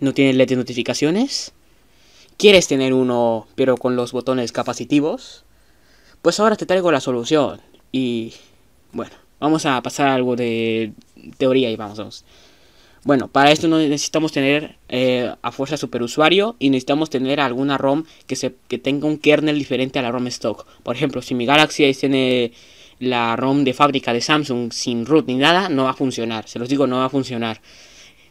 no tiene LED de notificaciones, quieres tener uno pero con los botones capacitivos, pues ahora te traigo la solución. Y bueno, vamos a pasar a algo de teoría y vamos, vamos. Bueno, para esto no necesitamos tener eh, a fuerza superusuario y necesitamos tener alguna ROM que, se, que tenga un kernel diferente a la ROM stock. Por ejemplo, si mi Galaxy tiene la ROM de fábrica de Samsung sin root ni nada, no va a funcionar. Se los digo, no va a funcionar.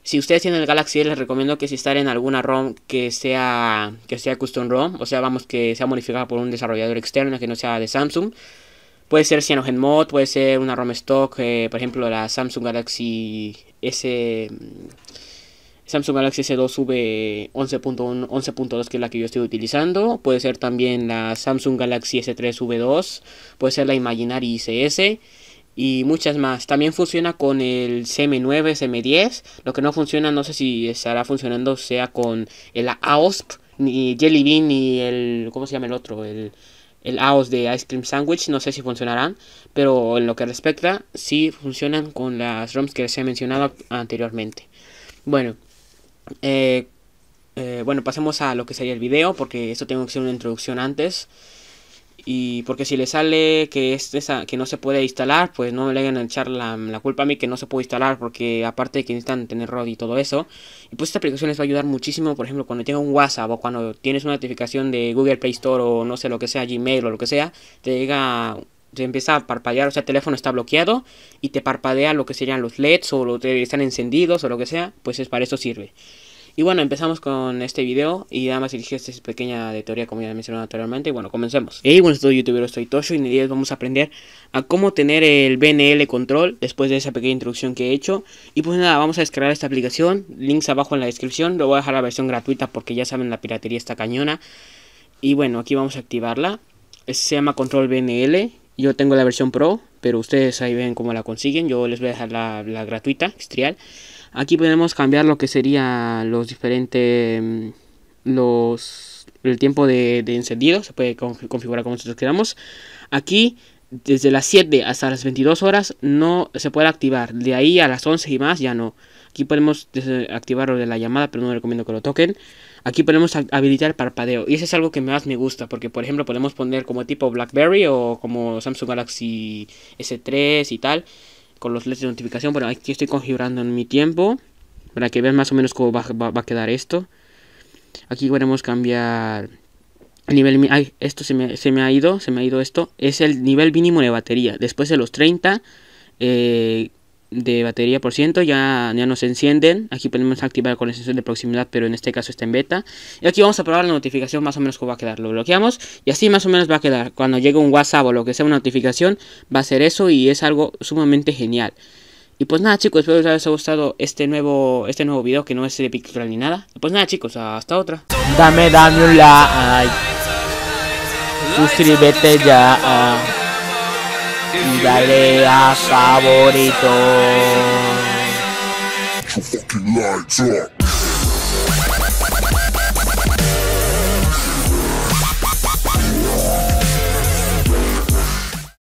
Si ustedes tienen el Galaxy, les recomiendo que si están en alguna ROM que sea, que sea custom ROM, o sea, vamos, que sea modificada por un desarrollador externo que no sea de Samsung. Puede ser CyanogenMod, Mod, puede ser una ROM stock, eh, por ejemplo la Samsung Galaxy S... Mm, Samsung Galaxy S2V 11.1, 11.2 que es la que yo estoy utilizando. Puede ser también la Samsung Galaxy S3 V2. Puede ser la Imaginary ICS y muchas más. También funciona con el CM9, CM10. Lo que no funciona, no sé si estará funcionando, sea con el AOSP, ni Jelly Bean, ni el. ¿Cómo se llama el otro? El, el AOS de Ice Cream Sandwich. No sé si funcionarán, pero en lo que respecta, sí funcionan con las ROMs que les he mencionado anteriormente. Bueno, eh, eh, bueno, pasemos a lo que sería el video, porque esto tengo que hacer una introducción antes. Y porque si le sale que, es que no se puede instalar, pues no me le vayan a echar la, culpa a mí que no se puede instalar, porque aparte de que necesitan tener ROD y todo eso. Y pues esta aplicación les va a ayudar muchísimo, por ejemplo, cuando tenga un WhatsApp o cuando tienes una notificación de Google Play Store o no sé lo que sea, Gmail o lo que sea, te llega te empieza a parpadear, o sea, el teléfono está bloqueado y te parpadea lo que serían los LEDs o lo están encendidos o lo que sea, pues es para eso sirve. Y bueno, empezamos con este video y nada más dirigí esta pequeña de teoría como ya mencioné anteriormente. Y bueno, comencemos. Hey, bueno todos, YouTuber soy Tosho y en el día vamos a aprender a cómo tener el BNL control después de esa pequeña introducción que he hecho. Y pues nada, vamos a descargar esta aplicación, links abajo en la descripción, lo voy a dejar la versión gratuita porque ya saben la piratería está cañona. Y bueno, aquí vamos a activarla. Se llama Control BNL yo tengo la versión Pro, pero ustedes ahí ven cómo la consiguen. Yo les voy a dejar la, gratuita, estrial. Aquí podemos cambiar lo que sería los diferentes... Mm, los el tiempo de encendido se puede configurar como nosotros queramos aquí desde las 7 hasta las 22 horas no se puede activar. De ahí a las 11 y más ya no. Aquí podemos lo de la llamada, pero no recomiendo que lo toquen. Aquí podemos habilitar parpadeo. Y eso es algo que más me gusta, porque por ejemplo podemos poner como tipo BlackBerry o como Samsung Galaxy S3 y tal, con los LEDs de notificación. Bueno, aquí estoy configurando en mi tiempo, para que vean más o menos cómo va, va a quedar esto. Aquí podemos cambiar nivel esto se me, ha ido, se me ha ido esto, es el nivel mínimo de batería. Después de los 30 eh, de batería por ciento ya, ya nos encienden. Aquí podemos activar con el sensor de proximidad, pero en este caso está en beta. Y aquí vamos a probar la notificación más o menos cómo va a quedar. Lo bloqueamos y así más o menos va a quedar. Cuando llegue un WhatsApp o lo que sea una notificación, va a ser eso y es algo sumamente genial. Y pues nada chicos, espero que os haya gustado este nuevo, este nuevo video que no es de ni nada. Pues nada chicos, hasta otra. Dame, dame un like suscríbete ya y dale a favorito.